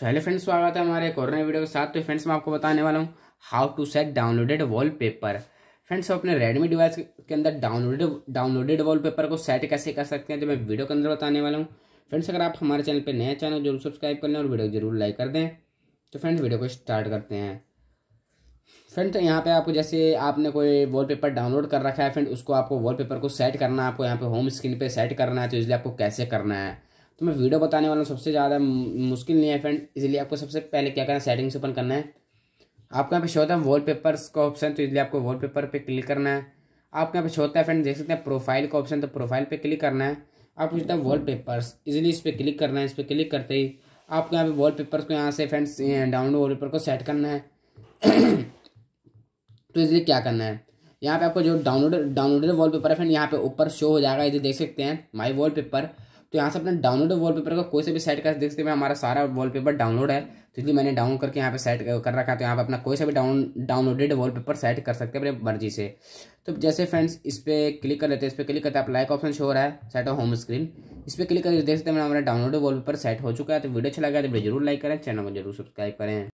तो hello friends स्वागत है हमारे एक और नए वीडियो के साथ तो फ्रेंड्स मैं आपको बताने वाला हूँ how to set downloaded wallpaper friends हम अपने रेडमी डिवाइस के अंदर डाउनलोडेड डाउनलोडेड वॉलपेपर को सेट कैसे कर सकते हैं तो मैं वीडियो के अंदर बताने वाला हूँ फ्रेंड्स अगर आप हमारे चैनल पर नया चैनल जरूर सब्सक्राइब कर लें और वीडियो जरूर लाइक कर दें तो फ्रेंड्स वीडियो को स्टार्ट करते हैं फ्रेंड तो यहाँ पे आपको जैसे आपने कोई पेपर डाउनलोड कर रखा है फ्रेंड उसको आपको पेपर को सेट करना है आपको यहाँ पे होम स्क्रीन पे सेट करना है तो इसलिए आपको कैसे करना है तो मैं वीडियो बताने वाला हूँ सबसे ज़्यादा मुश्किल नहीं है फ्रेंड इसलिए आपको सबसे पहले क्या करना है सेटिंग्स ओपन करना है आपके यहाँ पे शो होता है वॉल पेपर्स का ऑप्शन तो इसलिए आपको वॉल पेपर पर क्लिक करना है आपके यहाँ पे शो होता है फ्रेंड देख सकते हैं प्रोफाइल का ऑप्शन तो प्रोफाइल पर क्लिक करना है आपको जो है वॉल पेपर्स इजिली इस पर क्लिक करना है इस पर क्लिक करते ही आपको यहाँ पे वॉल पेपर्स को यहाँ से फ्रेंड्स डाउनलोड वॉल पेपर को सेट करना है तो इसलिए क्या करना है यहाँ पे आपको जो डाउनलोड डाउनलोडेड वॉल पेपर है फ्रेंड यहाँ पे ऊपर शो हो जाएगा इसे देख सकते हैं माई वॉल पेपर तो यहाँ से अपने डाउनलोड वॉलपेपर का कोई से भी सेट कर देखते हैं हमारा सारा वॉलपेपर डाउनलोड है तो इसलिए मैंने डाउनलोड करके यहाँ पे सेट कर रखा है तो यहाँ पे अपना कोई सा भी डाउन डाउनलोडेड वॉलपेपर सेट कर सकते हैं अपने मर्जी से तो जैसे फ्रेंड्स इस पर क्लिक कर लेते हैं इस पर क्लिक करते हैं आप लाइक ऑप्शन शो हो रहा है सेट ऑफ होम स्क्रीन इस पर क्लिक करके देख सकते हैं हमारा डाउनलोड वॉलपेपर सेट हो चुका है तो वीडियो अच्छा लगा तो वीडियो जरूर लाइक करें चैनल को जरूर सब्सक्राइब करें